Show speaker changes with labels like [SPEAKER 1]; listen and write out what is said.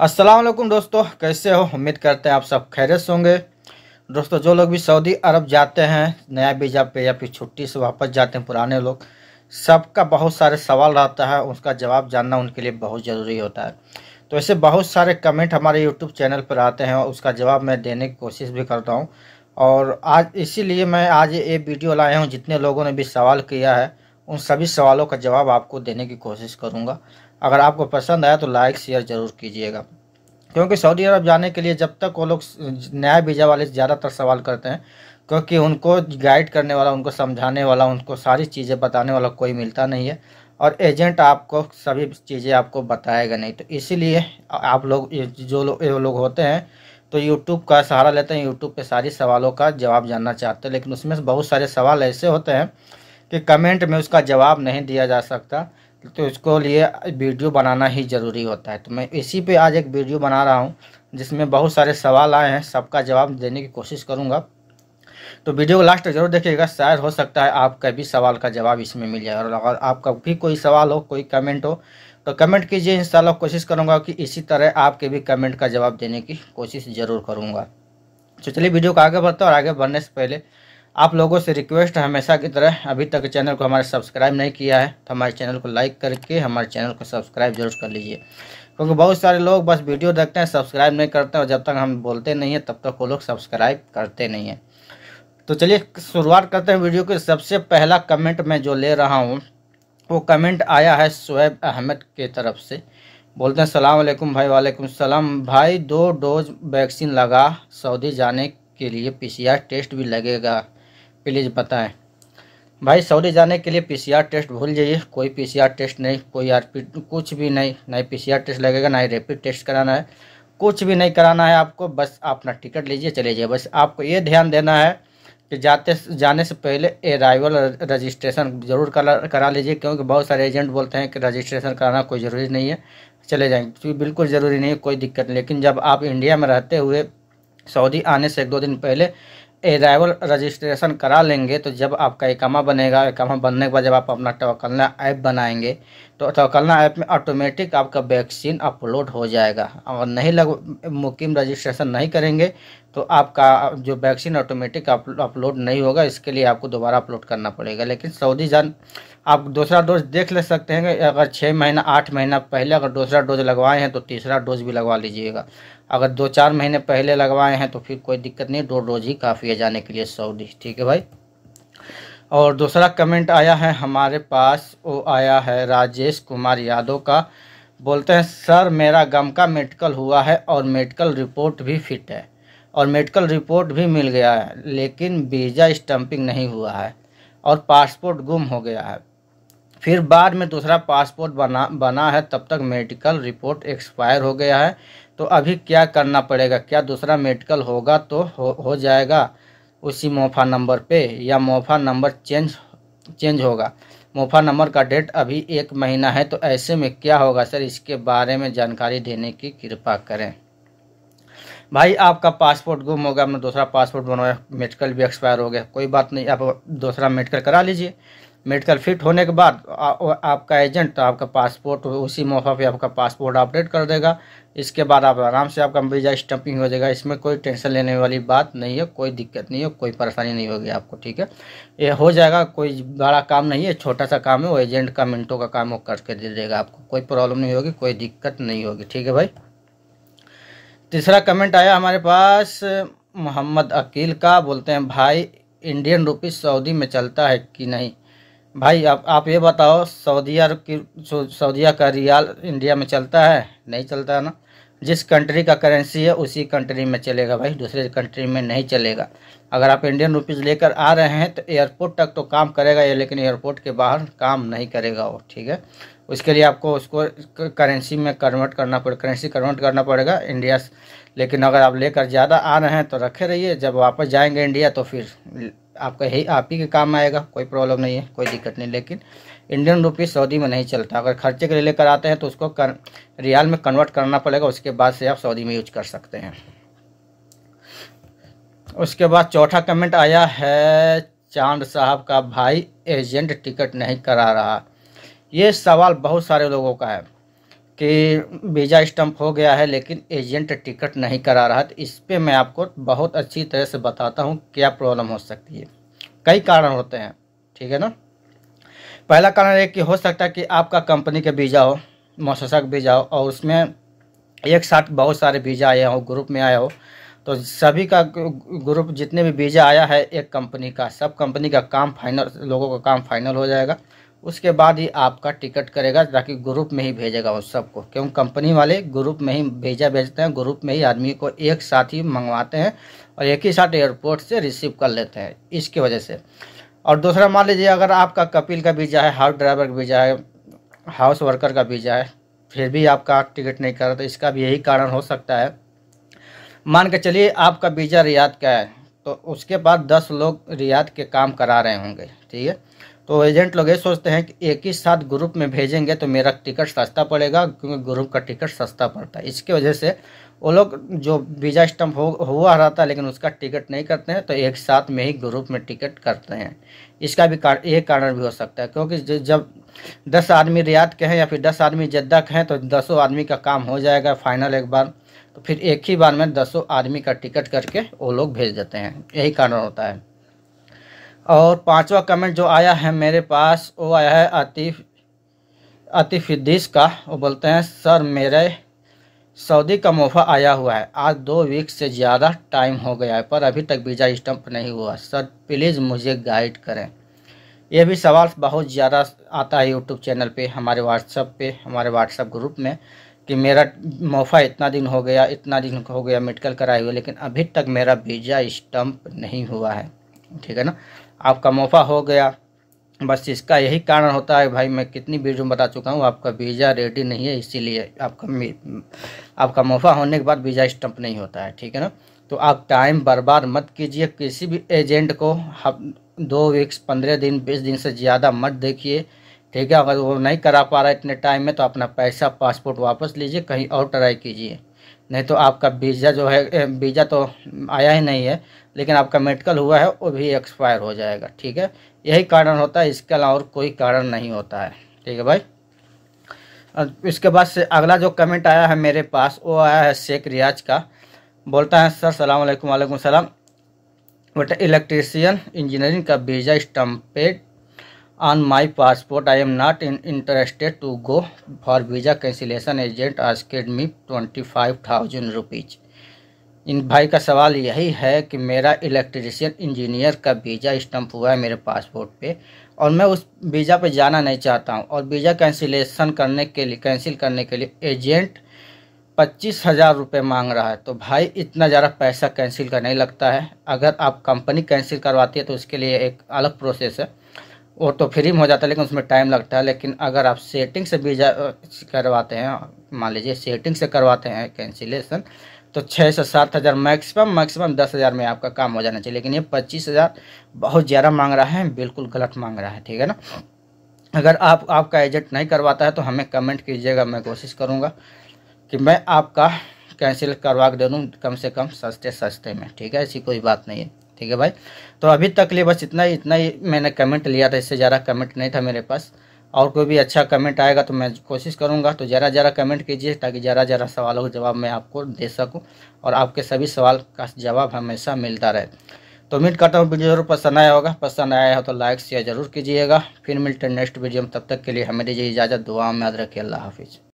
[SPEAKER 1] वालेकुम दोस्तों कैसे हो उम्मीद करते हैं आप सब खैरियत से होंगे दोस्तों जो लोग भी सऊदी अरब जाते हैं नया वीज़ा पे या फिर छुट्टी से वापस जाते हैं पुराने लोग सबका बहुत सारे सवाल रहता है उसका जवाब जानना उनके लिए बहुत ज़रूरी होता है तो ऐसे बहुत सारे कमेंट हमारे यूट्यूब चैनल पर आते हैं और उसका जवाब मैं देने की कोशिश भी करता हूँ और आज इसीलिए मैं आज ये वीडियो लाया हूँ जितने लोगों ने भी सवाल किया है उन सभी सवालों का जवाब आपको देने की कोशिश करूँगा अगर आपको पसंद आया तो लाइक शेयर ज़रूर कीजिएगा क्योंकि सऊदी अरब जाने के लिए जब तक वो लोग नया वीज़ा वाले ज़्यादातर सवाल करते हैं क्योंकि उनको गाइड करने वाला उनको समझाने वाला उनको सारी चीज़ें बताने वाला कोई मिलता नहीं है और एजेंट आपको सभी चीज़ें आपको बताएगा नहीं तो इसीलिए आप लोग जो लोग लोग होते हैं तो यूट्यूब का सहारा लेते हैं यूट्यूब पे सारी सवालों का जवाब जानना चाहते हैं लेकिन उसमें बहुत सारे सवाल ऐसे होते हैं कि कमेंट में उसका जवाब नहीं दिया जा सकता तो इसको लिए वीडियो बनाना ही ज़रूरी होता है तो मैं इसी पे आज एक वीडियो बना रहा हूँ जिसमें बहुत सारे सवाल आए हैं सबका जवाब देने की कोशिश करूँगा तो वीडियो को लास्ट जरूर देखिएगा शायद हो सकता है आपका भी सवाल का जवाब इसमें मिल जाए और अगर आपका भी कोई सवाल हो कोई कमेंट हो तो कमेंट कीजिए इन कोशिश करूँगा कि इसी तरह आपके भी कमेंट का जवाब देने की कोशिश ज़रूर करूँगा तो चलिए वीडियो को आगे बढ़ते और आगे बढ़ने से पहले आप लोगों से रिक्वेस्ट है हमेशा की तरह अभी तक चैनल को हमारे सब्सक्राइब नहीं किया है तो हमारे चैनल को लाइक करके हमारे चैनल को सब्सक्राइब जरूर कर लीजिए क्योंकि बहुत सारे लोग बस वीडियो देखते हैं सब्सक्राइब नहीं करते और जब तक हम बोलते नहीं हैं तब तक वो लोग सब्सक्राइब करते नहीं हैं तो चलिए शुरुआत करते हैं वीडियो के सबसे पहला कमेंट मैं जो ले रहा हूँ वो कमेंट आया है शुएब अहमद के तरफ से बोलते हैं सलाम वालेकुम भाई वालेकुम सलाम भाई दो डोज वैक्सीन लगा सऊदी जाने के लिए पीसीआर टेस्ट भी लगेगा प्लीज़ बताएं भाई सऊदी जाने के लिए पीसीआर टेस्ट भूल जाइए कोई पीसीआर टेस्ट नहीं कोई आरपी कुछ भी नहीं ना ही पी टेस्ट लगेगा ना ही रेपिड टेस्ट कराना है कुछ भी नहीं कराना है आपको बस आप टिकट लीजिए चले जाइए बस आपको ये ध्यान देना है कि जाते जाने से पहले अराइवल रजिस्ट्रेशन जरूर करा करा लीजिए क्योंकि बहुत सारे एजेंट बोलते हैं कि रजिस्ट्रेशन कराना कोई ज़रूरी नहीं है चले जाएंगे क्योंकि बिल्कुल ज़रूरी नहीं है कोई दिक्कत नहीं लेकिन जब आप इंडिया में रहते हुए सऊदी आने से एक दो दिन पहले एराइवल रजिस्ट्रेशन करा लेंगे तो जब आपका इकामा बनेगा इकामा बनने के बाद जब आप अपना टवकलना ऐप बनाएंगे तो टवकलना ऐप में ऑटोमेटिक आपका वैक्सीन अपलोड हो जाएगा और नहीं लग मुकीम रजिस्ट्रेशन नहीं करेंगे तो आपका जो वैक्सीन ऑटोमेटिक अपलोड नहीं होगा इसके लिए आपको दोबारा अपलोड करना पड़ेगा लेकिन सऊदी जान आप दूसरा डोज देख ले सकते हैं अगर छः महीना आठ महीना पहले अगर दूसरा डोज लगवाए हैं तो तीसरा डोज भी लगवा लीजिएगा अगर दो चार महीने पहले लगवाए हैं तो फिर कोई दिक्कत नहीं दो डोज ही काफ़ी है जाने के लिए सऊदी ठीक है भाई और दूसरा कमेंट आया है हमारे पास वो आया है राजेश कुमार यादव का बोलते हैं सर मेरा गम का मेडिकल हुआ है और मेडिकल रिपोर्ट भी फिट है और मेडिकल रिपोर्ट भी मिल गया है लेकिन वीज़ा स्टम्पिंग नहीं हुआ है और पासपोर्ट गुम हो गया है फिर बाद में दूसरा पासपोर्ट बना बना है तब तक मेडिकल रिपोर्ट एक्सपायर हो गया है तो अभी क्या करना पड़ेगा क्या दूसरा मेडिकल होगा तो हो, हो जाएगा उसी मोफा नंबर पे या मोफा नंबर चेंज चेंज होगा मोफा नंबर का डेट अभी एक महीना है तो ऐसे में क्या होगा सर इसके बारे में जानकारी देने की कृपा करें भाई आपका पासपोर्ट गुम हो आपने दूसरा पासपोर्ट बनवाया मेडिकल भी एक्सपायर हो गया कोई बात नहीं आप दूसरा मेडिकल करा लीजिए मेडिकल फिट होने के बाद आपका एजेंट तो आपका पासपोर्ट उसी मौका पर आपका पासपोर्ट अपडेट कर देगा इसके बाद आप आराम से आपका वीज़ा स्टम्पिंग हो जाएगा इसमें कोई टेंशन लेने वाली बात नहीं है कोई दिक्कत नहीं है कोई परेशानी नहीं होगी आपको ठीक है ये हो जाएगा कोई बड़ा काम नहीं है छोटा सा काम है वो एजेंट का मिनटों का काम वो करके दे देगा आपको कोई प्रॉब्लम नहीं होगी कोई दिक्कत नहीं होगी ठीक है भाई तीसरा कमेंट आया हमारे पास मोहम्मद अकील का बोलते हैं भाई इंडियन रुपी सऊदी में चलता है कि नहीं भाई आप आप ये बताओ सऊदीया की सऊदीया का रियाल इंडिया में चलता है नहीं चलता है ना जिस कंट्री का करेंसी है उसी कंट्री में चलेगा भाई दूसरे कंट्री में नहीं चलेगा अगर आप इंडियन रुपीज़ लेकर आ रहे हैं तो एयरपोर्ट तक तो काम करेगा ये लेकिन एयरपोर्ट के बाहर काम नहीं करेगा वो ठीक है उसके लिए आपको उसको करेंसी में कन्वर्ट करना पड़ेगा करेंसी कन्वर्ट करना पड़ेगा इंडिया लेकिन अगर आप लेकर ज़्यादा आ रहे हैं तो रखे रहिए जब वापस जाएंगे इंडिया तो फिर आपका ही आप ही के काम आएगा कोई प्रॉब्लम नहीं है कोई दिक्कत नहीं लेकिन इंडियन रुपी सऊदी में नहीं चलता अगर खर्चे के लिए लेकर आते हैं तो उसको कर, रियाल में कन्वर्ट करना पड़ेगा उसके बाद से आप सऊदी में यूज कर सकते हैं उसके बाद चौथा कमेंट आया है चांद साहब का भाई एजेंट टिकट नहीं करा रहा ये सवाल बहुत सारे लोगों का है कि वीज़ा स्टम्प हो गया है लेकिन एजेंट टिकट नहीं करा रहा तो इस पर मैं आपको बहुत अच्छी तरह से बताता हूँ क्या प्रॉब्लम हो सकती है कई कारण होते हैं ठीक है ना पहला कारण एक कि हो सकता है कि आपका कंपनी का वीज़ा हो मोशक वीज़ा हो और उसमें एक साथ बहुत सारे वीज़ा आए हो ग्रुप में आया हो तो सभी का ग्रुप जितने भी वीज़ा आया है एक कंपनी का सब कंपनी का काम फाइनल लोगों का काम फाइनल हो जाएगा उसके बाद ही आपका टिकट करेगा ताकि ग्रुप में ही भेजेगा उस सबको क्योंकि कंपनी वाले ग्रुप में ही भेजा भेजते हैं ग्रुप में ही आदमी को एक साथ ही मंगवाते हैं और एक ही साथ एयरपोर्ट से रिसीव कर लेते हैं इसकी वजह से और दूसरा मान लीजिए अगर आपका कपिल का वीज़ा है हाउस ड्राइवर का वीज़ा है हाउस वर्कर का वीज़ा है फिर भी आपका टिकट नहीं कर रहा तो इसका भी यही कारण हो सकता है मान के चलिए आपका वीज़ा रियाद का है तो उसके बाद दस लोग रियाद के काम करा रहे होंगे ठीक है तो एजेंट लोग ये सोचते हैं कि एक ही साथ ग्रुप में भेजेंगे तो मेरा टिकट सस्ता पड़ेगा क्योंकि ग्रुप का टिकट सस्ता पड़ता है इसके वजह से वो लोग जो वीज़ा स्टम्प हो हुआ रहता है लेकिन उसका टिकट नहीं करते हैं तो एक साथ में ही ग्रुप में टिकट करते हैं इसका भी कार, एक कारण भी हो सकता है क्योंकि जब दस आदमी रियाद के हैं या फिर दस आदमी जद्दा के हैं तो दसों आदमी का काम हो जाएगा फाइनल एक बार तो फिर एक ही बार में दसों आदमी का टिकट करके वो लोग भेज देते हैं यही कारण होता है और पांचवा कमेंट जो आया है मेरे पास वो आया है आतिफ आतिफिदीस का वो बोलते हैं सर मेरे सऊदी का मोहफा आया हुआ है आज दो वीक से ज़्यादा टाइम हो गया है पर अभी तक वीज़ा स्टम्प नहीं हुआ सर प्लीज़ मुझे गाइड करें यह भी सवाल बहुत ज़्यादा आता है यूट्यूब चैनल पे हमारे व्हाट्सअप पे हमारे व्हाट्सअप ग्रुप में कि मेरा मोहफा इतना दिन हो गया इतना दिन हो गया मेडिकल कराए हुए लेकिन अभी तक मेरा वीज़ा स्टम्प नहीं हुआ है ठीक है ना आपका मुनाफा हो गया बस इसका यही कारण होता है भाई मैं कितनी बीज में बता चुका हूँ आपका वीज़ा रेडी नहीं है इसीलिए आपका आपका मुनाफा होने के बाद वीज़ा स्टम्प नहीं होता है ठीक है ना तो आप टाइम बर्बाद मत कीजिए किसी भी एजेंट को दो वीक्स पंद्रह दिन बीस दिन से ज़्यादा मत देखिए ठीक है अगर वो नहीं करा पा रहा इतने टाइम में तो अपना पैसा पासपोर्ट वापस लीजिए कहीं और ट्राई कीजिए नहीं तो आपका वीज़ा जो है वीज़ा तो आया ही नहीं है लेकिन आपका मेडिकल हुआ है वो भी एक्सपायर हो जाएगा ठीक है यही कारण होता है इसके अलावा और कोई कारण नहीं होता है ठीक है भाई इसके बाद से अगला जो कमेंट आया है मेरे पास वो आया है शेख रियाज का बोलता है सर सलाम वालेकुम वालेकुम सलाम बट इलेक्ट्रीसियन इंजीनियरिंग का visa stamped on on my passport i am interested to go for visa cancellation agent cancellation agent twenty five thousand rupees इन भाई का सवाल यही है कि मेरा इलेक्ट्रिशियन इंजीनियर का वीज़ा स्टम्प हुआ है मेरे पासपोर्ट पे और मैं उस वीज़ा पे जाना नहीं चाहता हूँ और वीज़ा कैंसिलेशन करने के लिए कैंसिल करने के लिए एजेंट पच्चीस हज़ार रुपये मांग रहा है तो भाई इतना ज़्यादा पैसा कैंसिल का नहीं लगता है अगर आप कंपनी कैंसिल करवाती है तो उसके लिए एक अलग प्रोसेस है वो तो फ्री में हो जाता है लेकिन उसमें टाइम लगता है लेकिन अगर आप सेटिंग से वीज़ा करवाते हैं मान लीजिए सेटिंग से करवाते हैं कैंसिलेशन तो छः से सात हज़ार मैक्सिमम मैक्सिमम दस हज़ार में आपका काम हो जाना चाहिए लेकिन ये पच्चीस हज़ार बहुत ज़्यादा मांग रहा है बिल्कुल गलत मांग रहा है ठीक है ना अगर आप आपका एजेंट नहीं करवाता है तो हमें कमेंट कीजिएगा मैं कोशिश करूँगा कि मैं आपका कैंसिल करवा के दे दूँ कम से कम सस्ते सस्ते में ठीक है ऐसी कोई बात नहीं है ठीक है भाई तो अभी तक लिए बस इतना ही इतना ही मैंने कमेंट लिया था इससे ज़्यादा कमेंट नहीं था मेरे पास और कोई भी अच्छा कमेंट आएगा तो मैं कोशिश करूंगा तो ज़रा ज़रा कमेंट कीजिए ताकि ज़रा ज़रा सवालों का जवाब मैं आपको दे सकूं और आपके सभी सवाल का जवाब हमेशा मिलता रहे तो उम्मीद करता हूँ वीडियो जरूर पसंद आया होगा पसंद आया हो तो लाइक शेयर जरूर कीजिएगा फिर मिलते हैं नेक्स्ट वीडियो में तब तक के लिए हमें दीजिए इजाज़त दुआ में याद रखिए अल्लाह हाफिज़